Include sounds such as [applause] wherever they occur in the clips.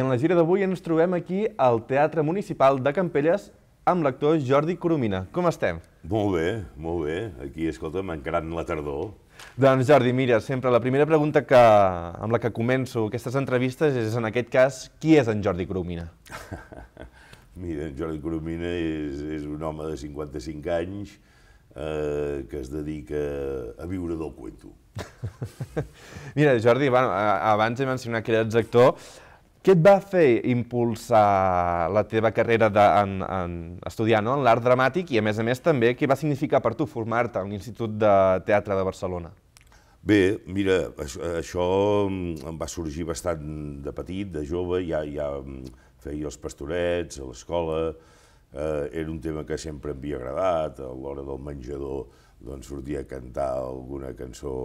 en la gira d'avui ens trobem aquí al Teatre Municipal de Campelles amb l'actor Jordi Coromina. Com estem? Molt bé, molt bé. Aquí, escolta, m'encaran la tardor. Doncs Jordi, mira, sempre la primera pregunta que, amb la que començo aquestes entrevistes és, en aquest cas, qui és en Jordi Coromina? [laughs] mira, en Jordi Coromina és, és un home de 55 anys eh, que es dedica a viure del cuento. [laughs] mira, Jordi, bueno, abans he mencionat que eres actor, què et va fer impulsar la teva carrera de, en, en estudiant no? en l'art dramàtic i, a més a més, també què va significar per tu formar-te a l'Institut de Teatre de Barcelona? Bé, mira, això em va sorgir bastant de petit, de jove, ja, ja feia els pastorets a l'escola, eh, era un tema que sempre em havia agradat, a l'hora del menjador doncs, sortia a cantar alguna cançó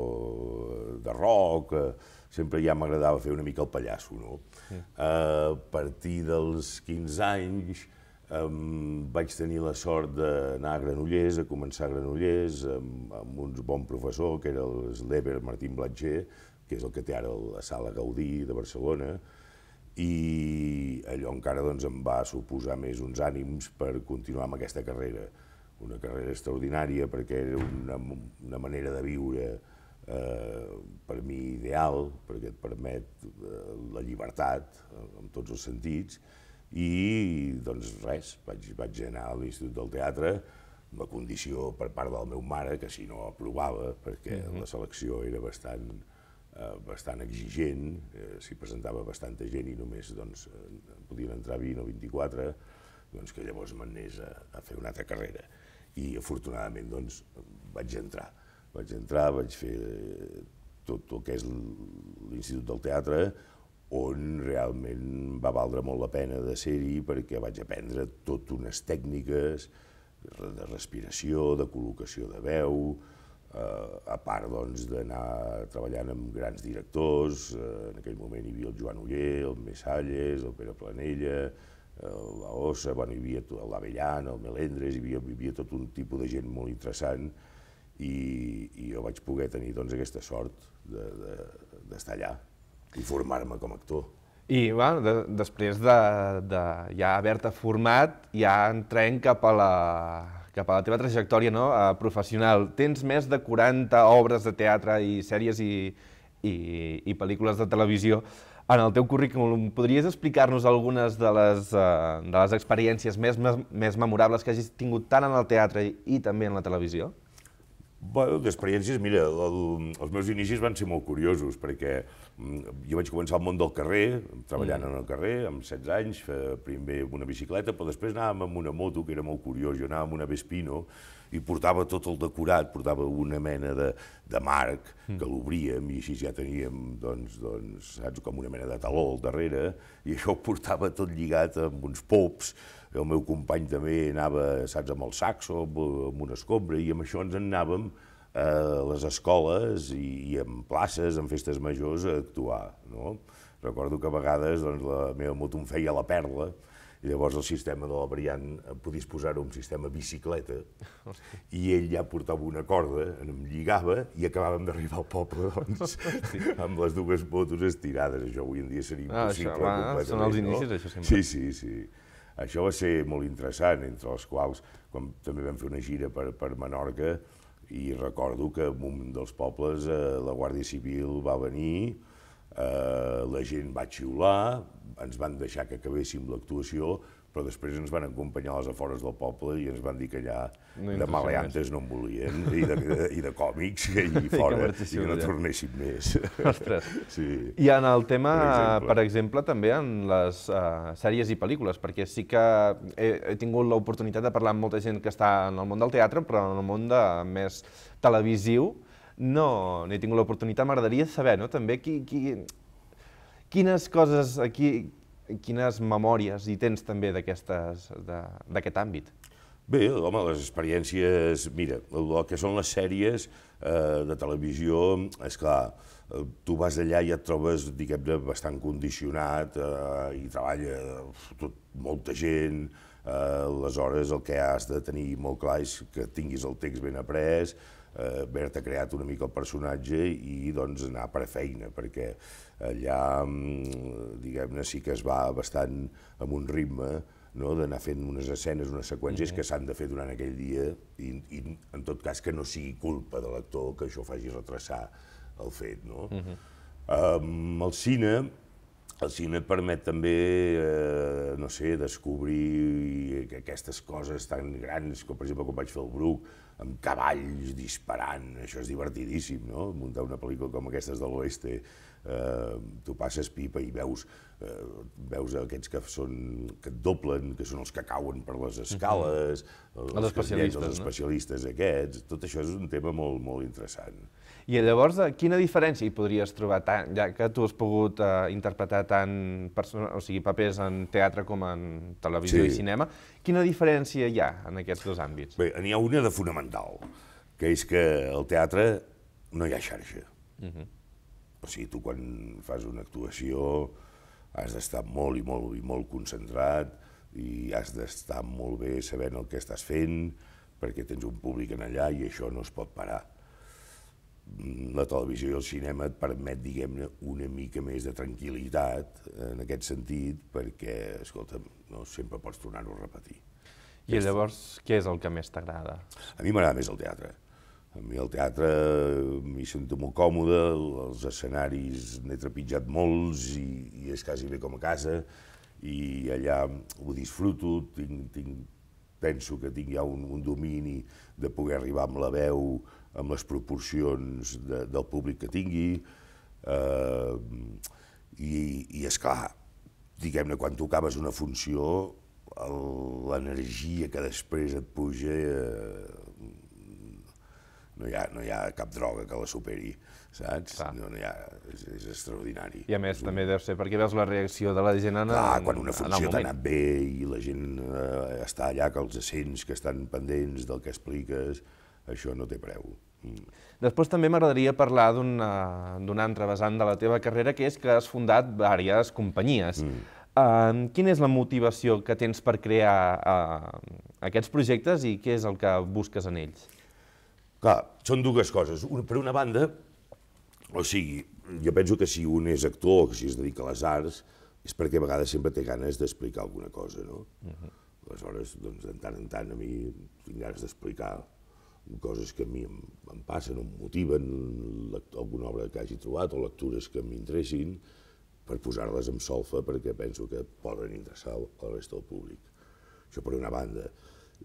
de rock, eh, sempre ja m'agradava fer una mica el pallasso, no? A partir dels 15 anys vaig tenir la sort d'anar a Granollers, a començar a Granollers, amb, amb un bon professor, que era el l'Eber Martín Blatger, que és el que té ara la Sala Gaudí de Barcelona, i allò encara doncs, em va suposar més uns ànims per continuar amb aquesta carrera. Una carrera extraordinària perquè era una, una manera de viure eh, per mi ideal, perquè et permet eh, la llibertat eh, en tots els sentits, i doncs res, vaig, vaig anar a l'Institut del Teatre, la condició per part de la meva mare, que si no aprovava, perquè mm -hmm. la selecció era bastant, eh, bastant exigent, eh, s'hi presentava bastanta gent i només doncs, eh, podien entrar 20 o 24, doncs que llavors m'anés a, a fer una altra carrera. I afortunadament doncs, vaig entrar vaig entrar, vaig fer eh, tot el que és l'Institut del Teatre, on realment va valdre molt la pena de ser-hi perquè vaig aprendre tot unes tècniques de respiració, de col·locació de veu, eh, a part doncs, d'anar doncs, treballant amb grans directors, eh, en aquell moment hi havia el Joan Uller, el Messalles, el Pere Planella, la Ossa, bueno, hi havia l'Avellana, el Melendres, hi havia, hi havia tot un tipus de gent molt interessant i, i jo vaig poder tenir doncs, aquesta sort d'estar de, allà i formar-me com a actor. I bueno, de, després de, de ja haver-te format, ja entrem cap a la, cap a la teva trajectòria no? uh, professional. Tens més de 40 obres de teatre i sèries i, i, i pel·lícules de televisió en el teu currículum. Podries explicar-nos algunes de les, uh, de les experiències més, més, més memorables que hagis tingut tant en el teatre i, i també en la televisió? Bueno, d'experiències, mira, el, els meus inicis van ser molt curiosos, perquè mm, jo vaig començar al món del carrer, treballant mm. en el carrer, amb 16 anys, primer amb una bicicleta, però després anàvem amb una moto, que era molt curiós, jo anava amb una Vespino, i portava tot el decorat, portava una mena de, de marc, mm. que l'obríem, i així ja teníem, doncs, doncs, saps, com una mena de taló al darrere, i això ho portava tot lligat amb uns pops, el meu company també anava, saps, amb el saxo, amb una escombra, i amb això ens anàvem a les escoles i, i en places, en festes majors, a actuar. No? Recordo que a vegades doncs, la meva moto em feia la perla, i llavors el sistema de la variant eh, podies posar-ho en sistema bicicleta i ell ja portava una corda, em lligava i acabàvem d'arribar al poble doncs, amb les dues motos estirades. Això avui en dia seria impossible. Ah, això, va, són els inicis, no? això sempre. Sí, sí, sí. Això va ser molt interessant, entre les quals com també vam fer una gira per, per Menorca i recordo que en un dels pobles eh, la Guàrdia Civil va venir, eh, la gent va xiular, ens van deixar que acabéssim l'actuació, però després ens van acompanyar a les afores del poble i ens van dir que allà no de maleantes no en volien, i de, i de còmics, i [laughs] fora, I que, i que no tornéssim ja. més. [laughs] Ostres. Sí. I en el tema, per exemple, per exemple també en les uh, sèries i pel·lícules, perquè sí que he, he tingut l'oportunitat de parlar amb molta gent que està en el món del teatre, però en el món de, més televisiu, no, n'he tingut l'oportunitat, m'agradaria saber, no?, també qui, qui, quines coses, aquí, eh, quines memòries hi tens també d'aquest àmbit? Bé, home, les experiències... Mira, el, que són les sèries eh, de televisió, és clar, eh, tu vas allà i et trobes, diguem-ne, bastant condicionat, eh, i treballa tot, molta gent, eh, aleshores el que has de tenir molt clar és que tinguis el text ben après, eh, haver-te creat una mica el personatge i doncs anar per feina, perquè allà, mm, diguem-ne, sí que es va bastant amb un ritme no? d'anar fent unes escenes, unes seqüències mm -hmm. que s'han de fer durant aquell dia i, i en tot cas que no sigui culpa de l'actor que això faci retrasar el fet. No? Mm -hmm. um, el cine el cine et permet també, eh, no sé, descobrir aquestes coses tan grans, com per exemple quan vaig fer el Bruc, amb cavalls disparant, això és divertidíssim, no? Muntar una pel·lícula com aquestes de l'oeste eh, tu passes pipa i veus, eh, veus aquests que, són, que et doblen, que són els que cauen per les escales, els, els, especialistes, els especialistes no? aquests, tot això és un tema molt, molt interessant. I llavors, eh, quina diferència hi podries trobar, tant, ja que tu has pogut eh, interpretar tant o sigui, papers en teatre com en televisió sí. i cinema, quina diferència hi ha en aquests dos àmbits? Bé, n'hi ha una de fonamental, que és que al teatre no hi ha xarxa. Uh -huh o sigui, tu quan fas una actuació has d'estar molt i molt i molt concentrat i has d'estar molt bé sabent el que estàs fent perquè tens un públic en allà i això no es pot parar. Mm, la televisió i el cinema et permet, diguem-ne, una mica més de tranquil·litat en aquest sentit perquè, escolta'm, no sempre pots tornar-ho a repetir. I llavors, què és el que més t'agrada? A mi m'agrada més el teatre. A mi el teatre eh, m'hi sento molt còmode, els escenaris n'he trepitjat molts i, i és quasi bé com a casa, i allà ho disfruto, tinc, tinc, penso que tinc ja un, un domini de poder arribar amb la veu, amb les proporcions de, del públic que tingui, eh, i, i és clar, diguem-ne, quan tu acabes una funció, l'energia que després et puja eh, no hi ha, no hi ha cap droga que la superi, saps? No, no hi ha, és, és extraordinari. I a més, un... també deu ser perquè veus la reacció de la gent en Clar, quan una funció t'ha anat bé i la gent eh, està allà, que els assents, que estan pendents del que expliques, això no té preu. Mm. Després també m'agradaria parlar d'un eh, altre vessant de la teva carrera, que és que has fundat diverses companyies. Mm. Uh, quina és la motivació que tens per crear uh, aquests projectes i què és el que busques en ells? Clar, són dues coses. Una, per una banda, o sigui, jo penso que si un és actor o que si es dedica a les arts, és perquè a vegades sempre té ganes d'explicar alguna cosa, no? Uh mhm. -huh. Aleshores, doncs, de tant en tant, a mi tinc ganes d'explicar coses que a mi em, em passen o em motiven, alguna obra que hagi trobat o lectures que m'interessin, per posar-les en solfa perquè penso que poden interessar a la resta del públic. Això per una banda.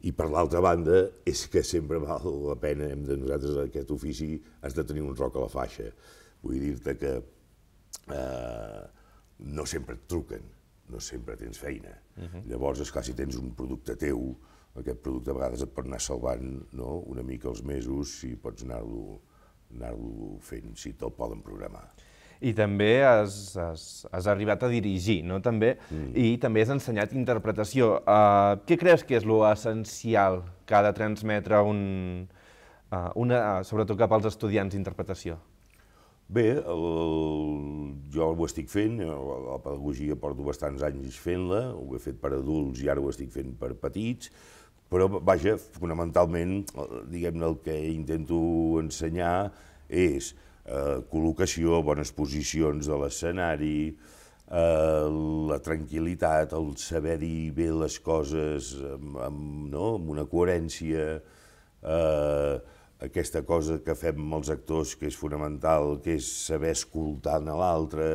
I per l'altra banda, és que sempre val la pena, hem de nosaltres en aquest ofici, has de tenir un roc a la faixa. Vull dir-te que eh, no sempre et truquen, no sempre tens feina. Uh mhm. -huh. Llavors, clar, si tens un producte teu, aquest producte a vegades et pot anar salvant no? una mica els mesos si pots anar-lo anar, -lo, anar -lo fent, si te'l poden programar i també has, has, has arribat a dirigir, no? també, mm. i també has ensenyat interpretació. Uh, què creus que és l'essencial que ha de transmetre un, uh, una, sobretot cap als estudiants d'interpretació? Bé, el, jo ho estic fent, eh, la pedagogia porto bastants anys fent-la, ho he fet per adults i ara ho estic fent per petits, però vaja, fonamentalment, diguem-ne, el que intento ensenyar és Eh, col·locació, bones posicions de l'escenari, eh, la tranquil·litat, el saber dir bé les coses amb, amb, no? amb una coherència, eh, aquesta cosa que fem els actors, que és fonamental, que és saber escoltar a l'altre,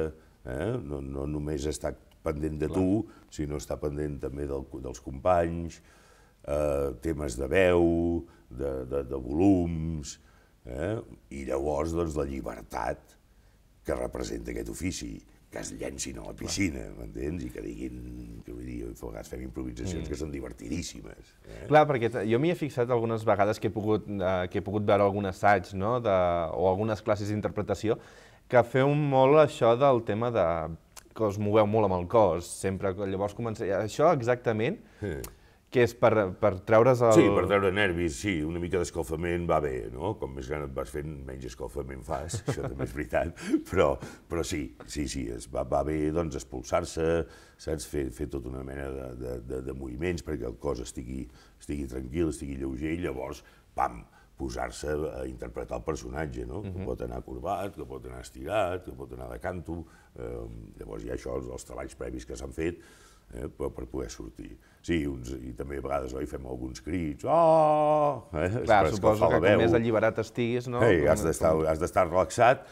eh? no, no només estar pendent de Clar. tu, sinó estar pendent també del, dels companys, eh, temes de veu, de, de, de volums, Eh? I llavors, doncs, la llibertat que representa aquest ofici, que es llencin a la piscina, m'entens? I que diguin, que vull dir, a vegades fem improvisacions mm. que són divertidíssimes. Eh? Clar, perquè jo m'hi he fixat algunes vegades que he pogut, eh, que he pogut veure algun assaig, no?, de, o algunes classes d'interpretació, que feu molt això del tema de que us moveu molt amb el cos, sempre, llavors comença... Això exactament... Sí que és per, per treure's el... Sí, per treure nervis, sí, una mica d'escalfament va bé, no? Com més gran et vas fent, menys escalfament fas, això també és veritat, [laughs] però, però sí, sí, sí, es va, va bé doncs, expulsar-se, saps? Fer, fer tota una mena de, de, de, de moviments perquè el cos estigui, estigui tranquil, estigui lleuger, i llavors, pam, posar-se a interpretar el personatge, no? Uh -huh. Que mhm. pot anar corbat, que pot anar estirat, que pot anar de canto... Eh, llavors hi ha això, els, els treballs previs que s'han fet eh, per, per poder sortir. Sí, uns, i també a vegades oi, fem alguns crits, oh! Eh? Clar, Espera, suposo que, que com més alliberat estiguis, no? Ei, has d'estar relaxat,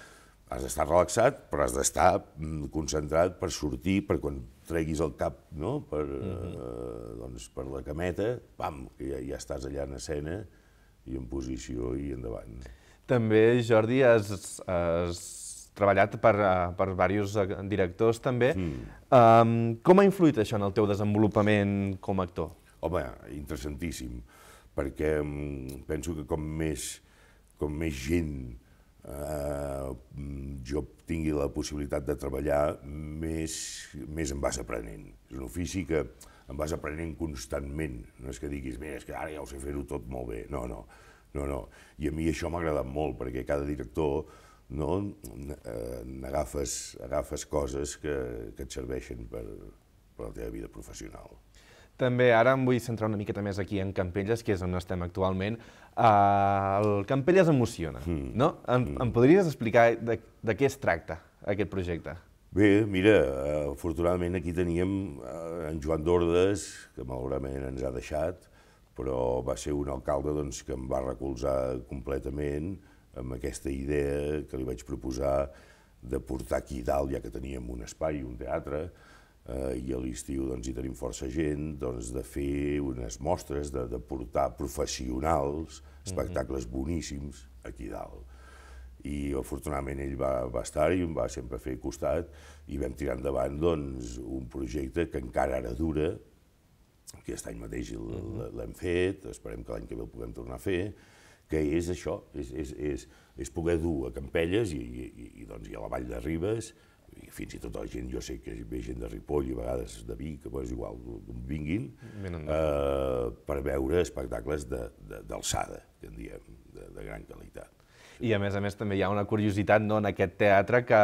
has d'estar relaxat, però has d'estar mm, concentrat per sortir, per quan treguis el cap no? per, mm -hmm. eh, mhm. doncs per la cameta, pam, que ja, ja estàs allà en escena i en posició i endavant. També, Jordi, has, has treballat per, eh, per diversos eh, directors també. Mm. Um, com ha influït això en el teu desenvolupament com a actor? Home, interessantíssim, perquè mm, penso que com més, com més gent eh, jo tingui la possibilitat de treballar, més, més em vas aprenent. És un ofici que em vas aprenent constantment. No és que diguis, mira, és que ara ja ho sé fer-ho tot molt bé. No, no, no, no. I a mi això m'ha agradat molt, perquè cada director no? eh, agafes, agafes coses que, que et serveixen per, per la teva vida professional. També ara em vull centrar una miqueta més aquí en Campelles, que és on estem actualment. Uh, el Campelles emociona, mm. no? Em, mm. em podries explicar de, de què es tracta aquest projecte? Bé, mira, eh, afortunadament aquí teníem eh, en Joan Dordes, que malauradament ens ha deixat, però va ser un alcalde doncs, que em va recolzar completament, amb aquesta idea que li vaig proposar de portar aquí dalt, ja que teníem un espai, un teatre, eh, i a l'estiu doncs, hi tenim força gent, doncs, de fer unes mostres, de, de portar professionals, mhm. espectacles boníssims, aquí dalt. I afortunadament ell va, va estar-hi, em va sempre fer costat, i vam tirar endavant doncs, un projecte que encara ara dura, que aquest any mateix mhm. l'hem fet, esperem que l'any que ve el puguem tornar a fer, que és això, és, és, és, és poder dur a Campelles i, i, i, doncs, i a la Vall de Ribes, i fins i tot la gent, jo sé que ve gent de Ripoll i a vegades de Vic, que és igual, d'on vinguin, eh, per veure espectacles d'alçada, que en diem, de, de gran qualitat. I a més a més també hi ha una curiositat no, en aquest teatre que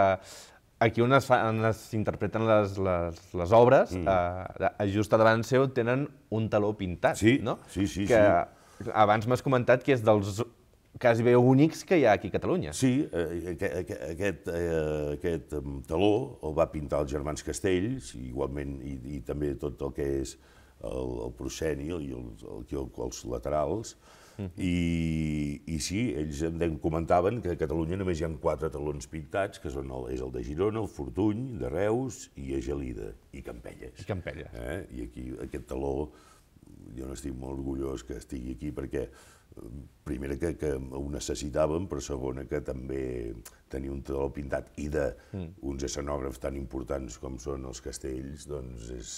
aquí on s'interpreten interpreten les, les, les obres, mm. eh, just davant seu tenen un taló pintat, sí, no? Sí, sí, que, sí abans m'has comentat que és dels quasi bé únics que hi ha aquí a Catalunya. Sí, eh, aquest, aquest, eh, aquest mm, taló el va pintar els germans Castells, igualment, i, i també tot el que és el, el prosceni i el, el, el, els laterals, mm. i, i sí, ells em comentaven que a Catalunya només hi ha quatre talons pintats, que són el, és el de Girona, el Fortuny, de Reus i Agelida, i Campelles. I Campelles. Eh? I aquí aquest taló jo n'estic molt orgullós que estigui aquí perquè, eh, primera, que, que ho necessitàvem, però segona, que també tenir un teló pintat i de mm. escenògrafs tan importants com són els castells, doncs és,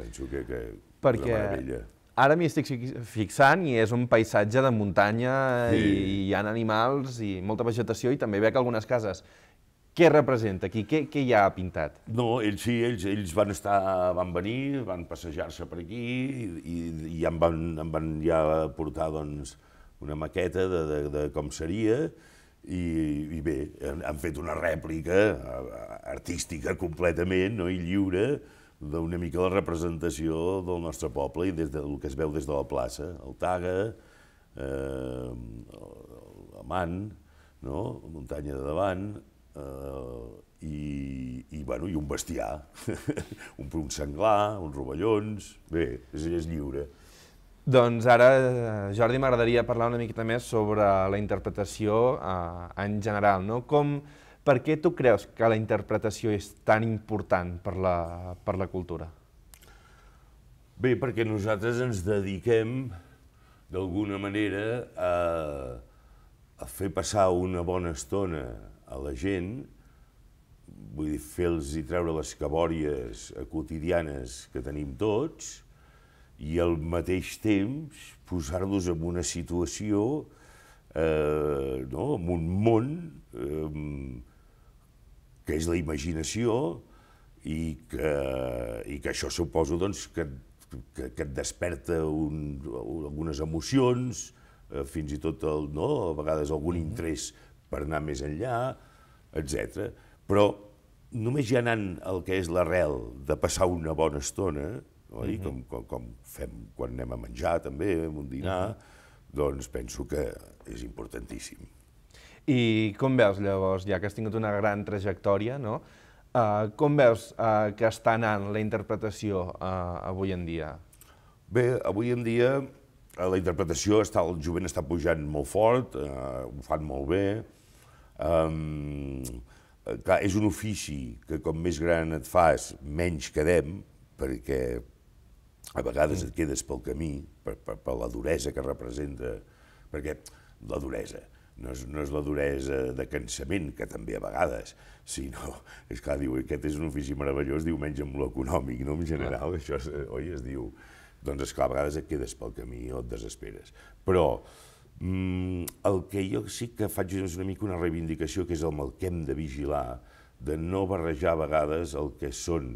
penso que, que perquè... una meravella ara m'hi estic fixant i és un paisatge de muntanya sí. i hi ha animals i molta vegetació i també veig algunes cases què representa aquí? Què, què hi ha pintat? No, ells sí, ells, ells van estar, van venir, van passejar-se per aquí i, i em, van, em van ja portar doncs, una maqueta de, de, de com seria i, i bé, han, han fet una rèplica artística completament no? i lliure d'una mica la representació del nostre poble i des del que es veu des de la plaça, el Taga, eh, el, el, no? la muntanya de davant, Uh, i, i, bueno, i un bestiar, [laughs] un, un senglar, uns rovellons, bé, és, és lliure. Doncs ara, eh, Jordi, m'agradaria parlar una miqueta més sobre la interpretació uh, en general. No? Com, per què tu creus que la interpretació és tan important per la, per la cultura? Bé, perquè nosaltres ens dediquem d'alguna manera a, a fer passar una bona estona a la gent, vull dir, fer-los i treure les cabòries quotidianes que tenim tots i al mateix temps posar-los en una situació, eh, no, en un món eh, que és la imaginació i que, i que això suposo doncs, que, que, que et desperta un, algunes emocions, eh, fins i tot el, no, a vegades algun mm -hmm. interès per anar més enllà, etc. Però només ja anant al que és l'arrel de passar una bona estona, oi? Mm -hmm. com, com, com fem quan anem a menjar també, amb un dinar, mm -hmm. doncs penso que és importantíssim. I com veus llavors, ja que has tingut una gran trajectòria, no? Uh, com veus uh, que està anant la interpretació uh, avui en dia? Bé, avui en dia la interpretació, està, el jovent està pujant molt fort, eh, ho fan molt bé, Um, clar, és un ofici que com més gran et fas, menys quedem, perquè a vegades et quedes pel camí, per, per, per la duresa que representa, perquè la duresa, no és, no és la duresa de cansament, que també a vegades, sinó, [laughs] és clar, diu, aquest és un ofici meravellós, diu, menys amb l'econòmic, no en general, això, eh, oi, es diu, doncs, esclar, a vegades et quedes pel camí o et desesperes. Però, Mm, el que jo sí que faig és una mica una reivindicació, que és el que hem de vigilar, de no barrejar a vegades el que són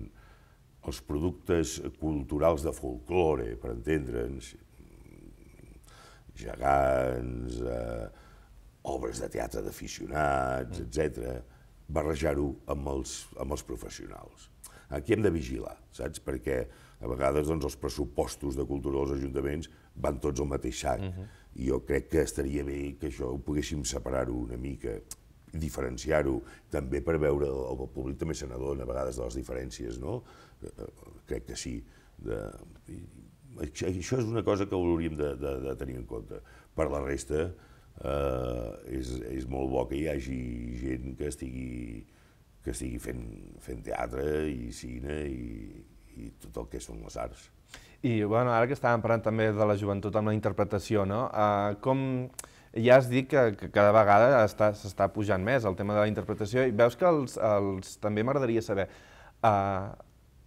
els productes culturals de folklore, per entendre'ns, gegants, eh, obres de teatre d'aficionats, mm. etc, barrejar-ho amb, els, amb els professionals. Aquí hem de vigilar, saps? Perquè a vegades doncs, els pressupostos de cultura dels ajuntaments van tots al mateix sac. Mm-hmm. I jo crec que estaria bé que això ho poguéssim separar-ho una mica, diferenciar-ho, també per veure, el, el públic també se n'adona a vegades de les diferències, no? Eh, eh, crec que sí. De, això és una cosa que hauríem de, de, de tenir en compte. Per la resta, eh, és, és molt bo que hi hagi gent que estigui, que estigui fent, fent teatre i cine i, i tot el que són les arts. I bueno, ara que estàvem parlant també de la joventut amb la interpretació, no? Uh, com ja has dit que, que cada vegada s'està pujant més el tema de la interpretació i veus que els, els també m'agradaria saber, uh,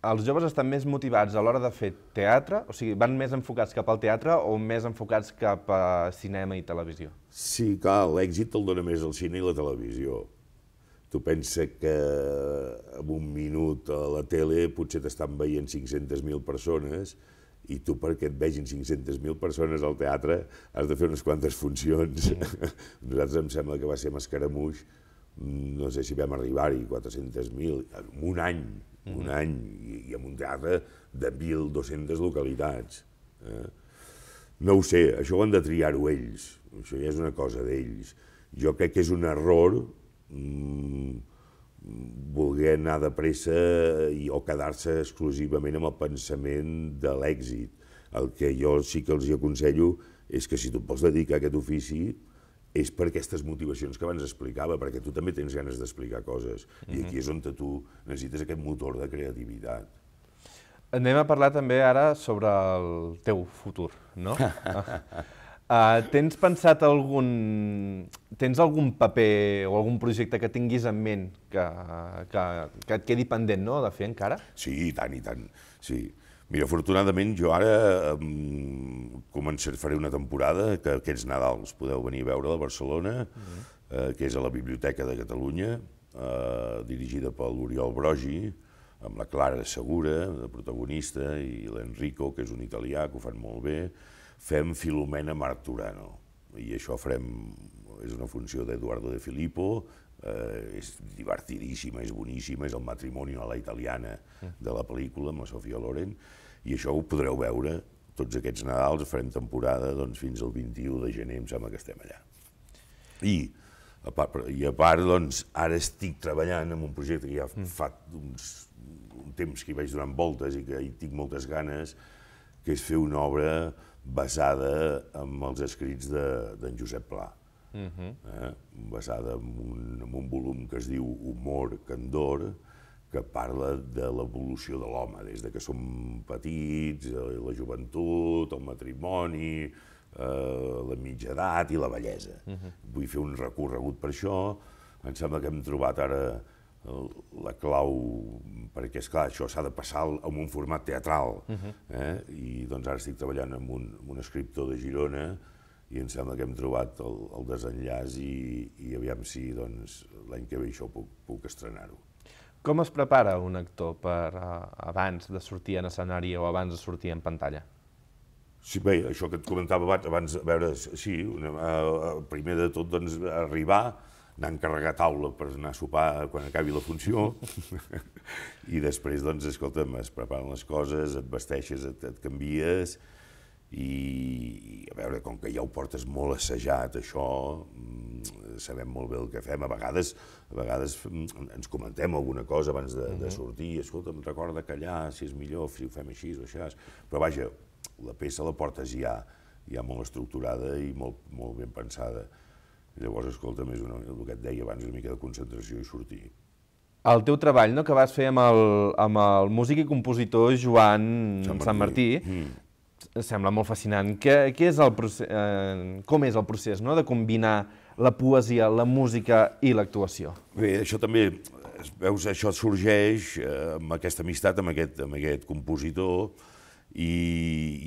els joves estan més motivats a l'hora de fer teatre? O sigui, van més enfocats cap al teatre o més enfocats cap a cinema i televisió? Sí, clar, l'èxit el dona més el cine i la televisió. Tu pensa que en un minut a la tele potser t'estan veient 500.000 persones, i tu perquè et vegin 500.000 persones al teatre has de fer unes quantes funcions. Sí. [laughs] Nosaltres em sembla que va ser Mascaramuix, no sé si vam arribar-hi, 400.000, en un any, mm -hmm. un any, i, i en un teatre de 1.200 localitats. Eh? No ho sé, això ho han de triar-ho ells, això ja és una cosa d'ells. Jo crec que és un error mm, voler anar de pressa i, o quedar-se exclusivament amb el pensament de l'èxit. El que jo sí que els aconsello és que si tu pots dedicar a aquest ofici és per aquestes motivacions que abans explicava, perquè tu també tens ganes d'explicar coses, mm -hmm. i aquí mhm. és on tu necessites aquest motor de creativitat. Anem a parlar també ara sobre el teu futur, no? [laughs] Uh, tens pensat algun... Tens algun paper o algun projecte que tinguis en ment que, que, que et quedi pendent, no?, de fer encara? Sí, i tant, i tant, sí. Mira, afortunadament jo ara um, començar, faré una temporada que aquests Nadals podeu venir a veure a Barcelona, uh -huh. uh, que és a la Biblioteca de Catalunya, uh, dirigida per l'Oriol Brogi, amb la Clara Segura, de protagonista, i l'Enrico, que és un italià, que ho fan molt bé, fem Filomena Marturano. I això farem, és una funció d'Eduardo de Filippo, eh, és divertidíssima, és boníssima, és el matrimoni a la italiana de la pel·lícula amb la Sofia Loren, i això ho podreu veure tots aquests Nadals, farem temporada doncs, fins al 21 de gener, em sembla que estem allà. I a part, i a part doncs, ara estic treballant en un projecte que ja fa uns un temps que hi vaig donant voltes i que hi tinc moltes ganes, que és fer una obra basada en els escrits d'en de, Josep Pla. Uh mhm. -huh. eh? basada en un, en un volum que es diu Humor Candor, que parla de l'evolució de l'home, des de que som petits, eh, la joventut, el matrimoni, eh, la mitja edat i la bellesa. Uh mhm. -huh. Vull fer un recorregut per això. Em sembla que hem trobat ara la clau, perquè és clar, això s'ha de passar en un format teatral. Uh mhm. -huh. eh? I doncs ara estic treballant amb un, amb un escriptor de Girona i em sembla que hem trobat el, el desenllaç i, i aviam si doncs, l'any que ve això puc, puc estrenar-ho. Com es prepara un actor per uh, abans de sortir en escenari o abans de sortir en pantalla? Sí, bé, això que et comentava abans, abans a veure, sí, una, uh, primer de tot doncs, arribar, anar a encarregar taula per anar a sopar quan acabi la funció [laughs] i després, doncs, escolta'm, es preparen les coses, et vesteixes, et, et canvies i, a veure, com que ja ho portes molt assajat, això, mm, sabem molt bé el que fem. A vegades, a vegades mm, ens comentem alguna cosa abans de, de mhm. sortir, escolta'm, recorda que allà, si és millor, si ho fem així o així, Però vaja, la peça la portes ja, ja molt estructurada i molt, molt ben pensada. Llavors, escolta, més una, el que et deia abans, una mica de concentració i sortir. El teu treball no, que vas fer amb el, amb el músic i compositor Joan Sant Martí, Sant Martí mm. sembla molt fascinant. Que, que és el procés, eh, com és el procés no, de combinar la poesia, la música i l'actuació? Bé, això també, veus, això sorgeix eh, amb aquesta amistat amb aquest, amb aquest compositor i,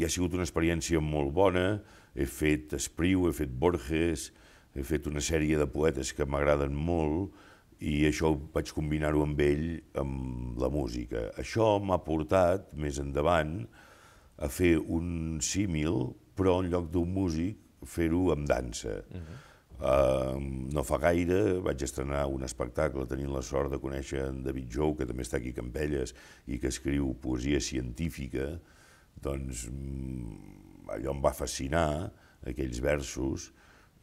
i ha sigut una experiència molt bona. He fet Espriu, he fet Borges, he fet una sèrie de poetes que m'agraden molt i això vaig combinar-ho amb ell, amb la música. Això m'ha portat, més endavant, a fer un símil, però en lloc d'un músic, fer-ho amb dansa. Uh -huh. Uh, no fa gaire vaig estrenar un espectacle tenint la sort de conèixer en David Jou, que també està aquí a Campelles i que escriu poesia científica, doncs mm, allò em va fascinar, aquells versos,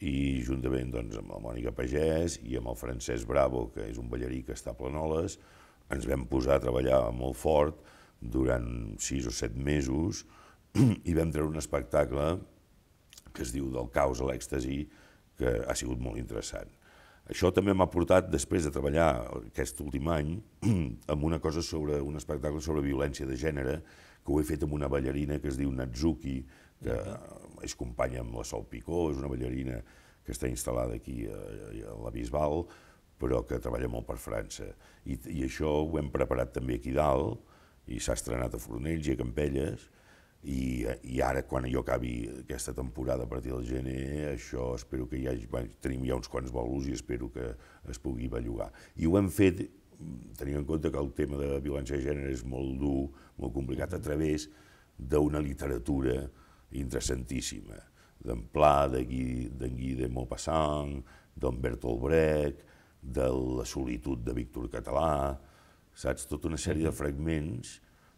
i juntament doncs, amb la Mònica Pagès i amb el Francesc Bravo, que és un ballarí que està a Planoles, ens vam posar a treballar molt fort durant sis o set mesos [clears throat] i vam treure un espectacle que es diu Del caos a l'èxtasi, que ha sigut molt interessant. Això també m'ha portat, després de treballar aquest últim any, [clears throat] amb una cosa sobre un espectacle sobre violència de gènere, que ho he fet amb una ballarina que es diu Natsuki, que és companya amb la Sol Picó, és una ballarina que està instal·lada aquí a, a la Bisbal, però que treballa molt per França. I, i això ho hem preparat també aquí dalt, i s'ha estrenat a Fornells i a Campelles, i, i ara, quan jo acabi aquesta temporada a partir del gener, això espero que ja hagi, tenim ja uns quants bolos i espero que es pugui bellugar. I ho hem fet tenint en compte que el tema de violència de gènere és molt dur, molt complicat, a través d'una literatura interessantíssima, d'en Pla, d'en Guy, Guy de Maupassant, d'en Bertolt Brecht, de la solitud de Víctor Català, saps? Tota una sèrie de fragments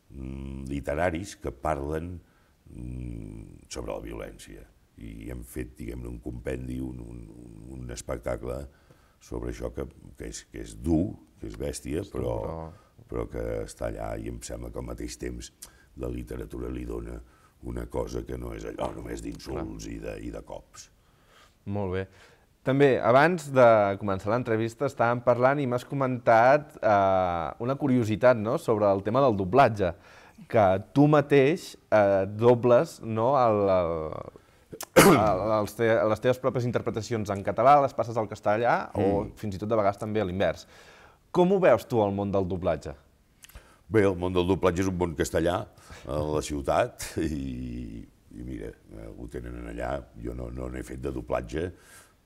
mm, literaris que parlen mm, sobre la violència. I hem fet, diguem-ne, un compendi, un, un, un espectacle sobre això que, que, és, que és dur, que és bèstia, però, però que està allà i em sembla que al mateix temps la literatura li dona una cosa que no és allò només d'insults i, de, i de cops. Molt bé. També, abans de començar l'entrevista, estàvem parlant i m'has comentat eh, una curiositat no? sobre el tema del doblatge, que tu mateix eh, dobles no, el, el, el te, les teves pròpies interpretacions en català, les passes al castellà mm. o fins i tot de vegades també a l'invers. Com ho veus tu al món del doblatge? Bé, el món del doblatge és un bon castellà a la ciutat i, i mira, ho tenen allà. Jo no n'he no fet de doblatge,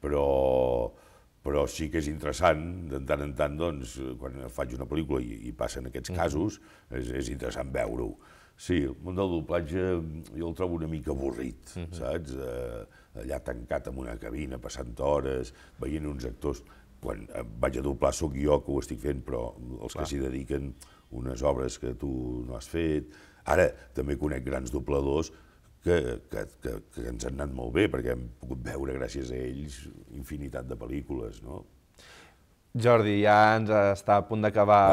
però, però sí que és interessant, de tant en tant, doncs, quan faig una pel·lícula i, i passen aquests mm. casos, és, és interessant veure-ho. Sí, el món del doblatge jo el trobo una mica avorrit, mm -hmm. saps? Eh, allà tancat en una cabina, passant hores, veient uns actors quan eh, vaig a doblar sóc jo que ho estic fent, però els que s'hi dediquen unes obres que tu no has fet... Ara, també conec grans dobladors que, que, que, que ens han anat molt bé, perquè hem pogut veure, gràcies a ells, infinitat de pel·lícules, no? Jordi, ja ens està a punt d'acabar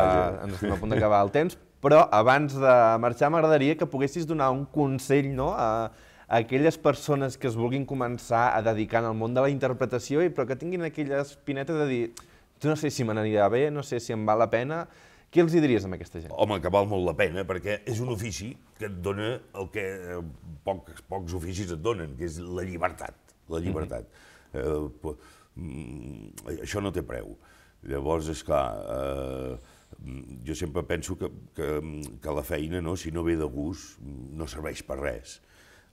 ens està a punt d'acabar el temps, però abans de marxar m'agradaria que poguessis donar un consell no, a, aquelles persones que es vulguin començar a dedicar al món de la interpretació, i però que tinguin aquella espineta de dir no sé si me n'anirà bé, no sé si em val la pena, què els hi diries a aquesta gent? Home, que val molt la pena, perquè és un ofici que et dona el que eh, pocs, pocs oficis et donen, que és la llibertat, la llibertat. Eh, mm -hmm. eh, això no té preu. Llavors, és clar, eh, mm, jo sempre penso que, que, mm, que la feina, no, si no ve de gust, no serveix per res.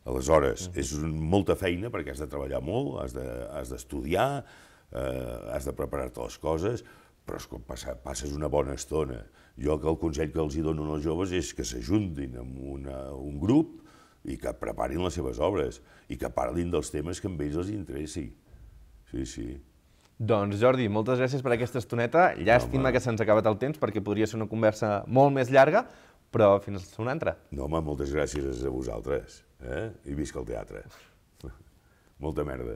Aleshores, és un, molta feina perquè has de treballar molt, has d'estudiar, de, eh, has de preparar-te les coses, però és com passa, passes una bona estona. Jo que el consell que els hi dono als joves és que s'ajuntin amb una, un grup i que preparin les seves obres i que parlin dels temes que a ells els interessi. Sí, sí. Doncs Jordi, moltes gràcies per aquesta estoneta. Llàstima Home. que se'ns ha acabat el temps perquè podria ser una conversa molt més llarga, però fins a una altra. No, home, moltes gràcies a vosaltres. Eh? I visca el teatre. [laughs] Molta merda.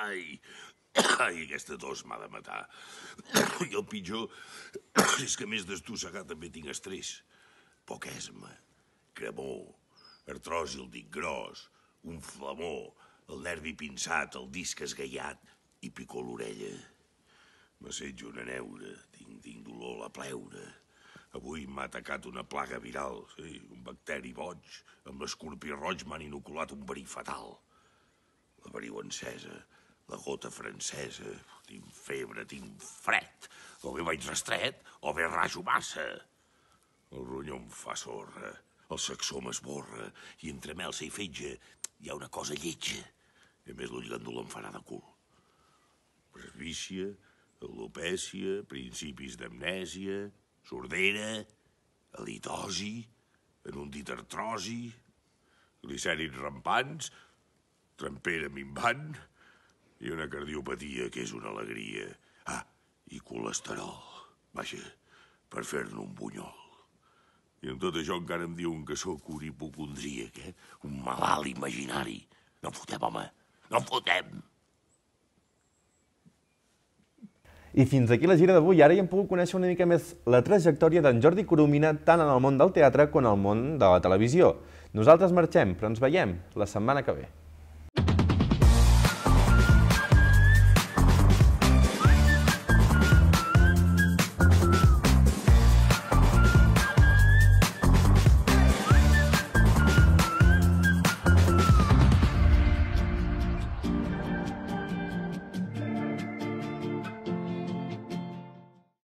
Ai, ai, aquesta tos m'ha de matar. I el pitjor és que a més d'estossegar també tinc estrès. esma, cremor, artrosi el dic gros, un flamó, el nervi pinçat, el disc esgaiat, i picó l'orella. M'assetjo una neura, tinc, tinc dolor a la pleura. Avui m'ha atacat una plaga viral, sí, un bacteri boig. Amb l'escorpí roig m'han inoculat un verí fatal. La veriu encesa, la gota francesa, tinc febre, tinc fred. O bé vaig restret, o bé rajo massa. El ronyó em fa sorra, el saxó m'esborra, i entre melsa i fetge hi ha una cosa lletja. I a més l'ull gandul em farà de cul presbícia, alopècia, principis d'amnèsia, sordera, halitosi, en un dit artrosi, glicèrits rampants, trempera minvant i una cardiopatia que és una alegria. Ah, i colesterol. Vaja, per fer-ne un bunyol. I en tot això encara em diuen que sóc un hipocondríac, eh? Un malalt imaginari. No fotem, home. No fotem! I fins aquí la gira d'avui. Ara ja hem pogut conèixer una mica més la trajectòria d'en Jordi Coromina tant en el món del teatre com en el món de la televisió. Nosaltres marxem, però ens veiem la setmana que ve.